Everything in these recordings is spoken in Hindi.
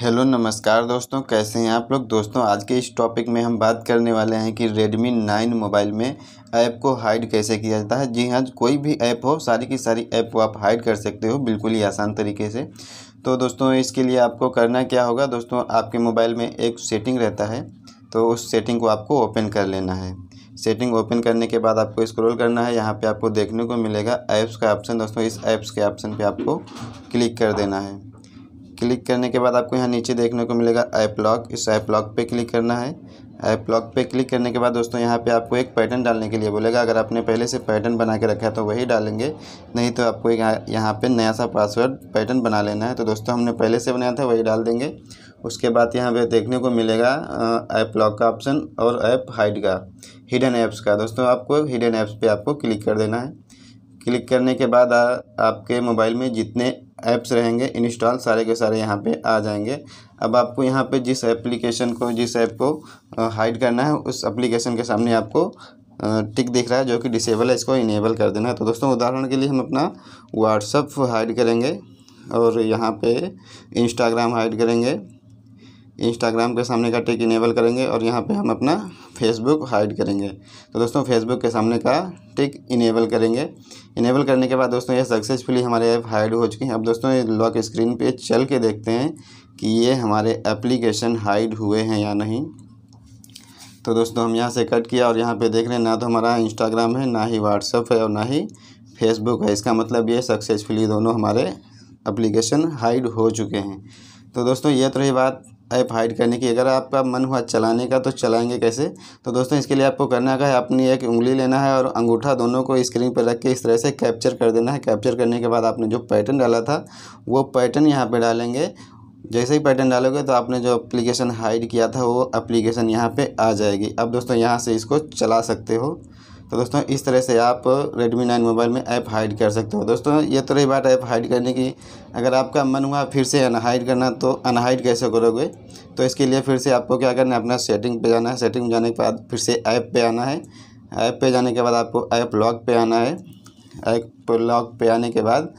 हेलो नमस्कार दोस्तों कैसे हैं आप लोग दोस्तों आज के इस टॉपिक में हम बात करने वाले हैं कि Redmi 9 मोबाइल में ऐप को हाइड कैसे किया जाता है जी हाँ कोई भी ऐप हो सारी की सारी ऐप को आप हाइड कर सकते हो बिल्कुल ही आसान तरीके से तो दोस्तों इसके लिए आपको करना क्या होगा दोस्तों आपके मोबाइल में एक सेटिंग रहता है तो उस सेटिंग को आपको ओपन कर लेना है सेटिंग ओपन करने के बाद आपको स्क्रॉल करना है यहाँ पे आपको देखने को मिलेगा ऐप्स का ऑप्शन दोस्तों इस ऐप्स के ऑप्शन पे आपको क्लिक कर देना है क्लिक करने के बाद आपको यहाँ नीचे देखने को मिलेगा ऐप लॉक इस ऐप लॉक पे क्लिक करना है ऐप लॉक पे क्लिक करने के बाद दोस्तों यहाँ पे आपको एक पैटर्न डालने के लिए बोलेगा अगर आपने पहले से पैटर्न बना के रखा है तो वही डालेंगे नहीं तो आपको यहाँ पे नया सा पासवर्ड पैटर्न बना लेना है तो दोस्तों हमने पहले से बनाया था वही डाल देंगे उसके बाद यहाँ पे देखने को मिलेगा ऐप लॉक का ऑप्शन और ऐप हाइड का हिडन ऐप्स का दोस्तों आपको हिडन ऐप्स पर आपको क्लिक कर देना है क्लिक करने के बाद आ, आपके मोबाइल में जितने ऐप्स रहेंगे इंस्टॉल सारे के सारे यहाँ पे आ जाएंगे अब आपको यहाँ पे जिस एप्लीकेशन को जिस ऐप को हाइड करना है उस एप्लीकेशन के सामने आपको टिक दिख रहा है जो कि डिसेबल है इसको इनेबल कर देना है तो दोस्तों उदाहरण के लिए हम अपना व्हाट्सअप हाइड करेंगे और यहाँ पे इंस्टाग्राम हाइड करेंगे इंस्टाग्राम के सामने का टिक इनेबल करेंगे और यहाँ पे हम अपना फेसबुक हाइड करेंगे तो दोस्तों फेसबुक के सामने का टिक इनेबल करेंगे इनेबल करने के बाद दोस्तों ये सक्सेसफुली हमारे ऐप हाइड हो चुके हैं अब दोस्तों ये लॉक स्क्रीन पे चल के देखते हैं कि ये हमारे एप्लीकेशन हाइड हुए हैं या नहीं तो दोस्तों हम यहाँ से कट किया और यहाँ पर देख रहे हैं ना तो हमारा इंस्टाग्राम है ना ही व्हाट्सअप है और ना ही फेसबुक है इसका मतलब ये सक्सेसफुली दोनों हमारे एप्लीकेशन हाइड हो चुके हैं तो दोस्तों ये तो रही बात ऐप हाइड करने की अगर आपका मन हुआ चलाने का तो चलाएंगे कैसे तो दोस्तों इसके लिए आपको करना का है अपनी एक उंगली लेना है और अंगूठा दोनों को स्क्रीन पर रख के इस तरह से कैप्चर कर देना है कैप्चर करने के बाद आपने जो पैटर्न डाला था वो पैटर्न यहाँ पर डालेंगे जैसे ही पैटर्न डालोगे तो आपने जो एप्लीकेशन हाइड किया था वो एप्लीकेशन यहाँ पर आ जाएगी अब दोस्तों यहाँ से इसको चला सकते हो तो दोस्तों इस तरह से आप Redmi 9 मोबाइल में ऐप हाइड कर सकते हो दोस्तों ये तो रही बात ऐप हाइड करने की अगर आपका मन हुआ फिर से अनहाइड करना तो अनहाइड कैसे करोगे तो इसके लिए फिर से आपको क्या करना है अपना सेटिंग पे जाना है सेटिंग जाने के बाद फिर से ऐप पे आना है ऐप पे जाने के बाद आपको ऐप लॉक पे आना है ऐप लॉक पे आने के बाद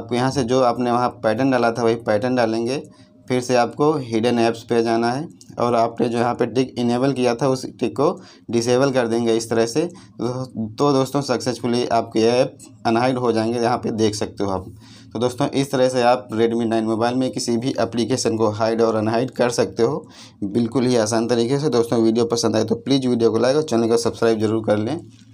आपको यहाँ से जो आपने वहाँ पैटर्न डाला था वही पैटर्न डालेंगे फिर से आपको हिडन ऐप्स पे जाना है और आपने जो यहाँ पे टिक इनेबल किया था उस टिक को डिसेबल कर देंगे इस तरह से तो दोस्तों सक्सेसफुली आपके ऐप अनहाइड हो जाएंगे यहाँ पे देख सकते हो आप तो दोस्तों इस तरह से आप Redmi 9 मोबाइल में किसी भी एप्लीकेशन को हाइड और अनहाइड कर सकते हो बिल्कुल ही आसान तरीके से दोस्तों वीडियो पसंद आए तो प्लीज़ वीडियो को लाइक और चैनल को सब्सक्राइब जरूर कर लें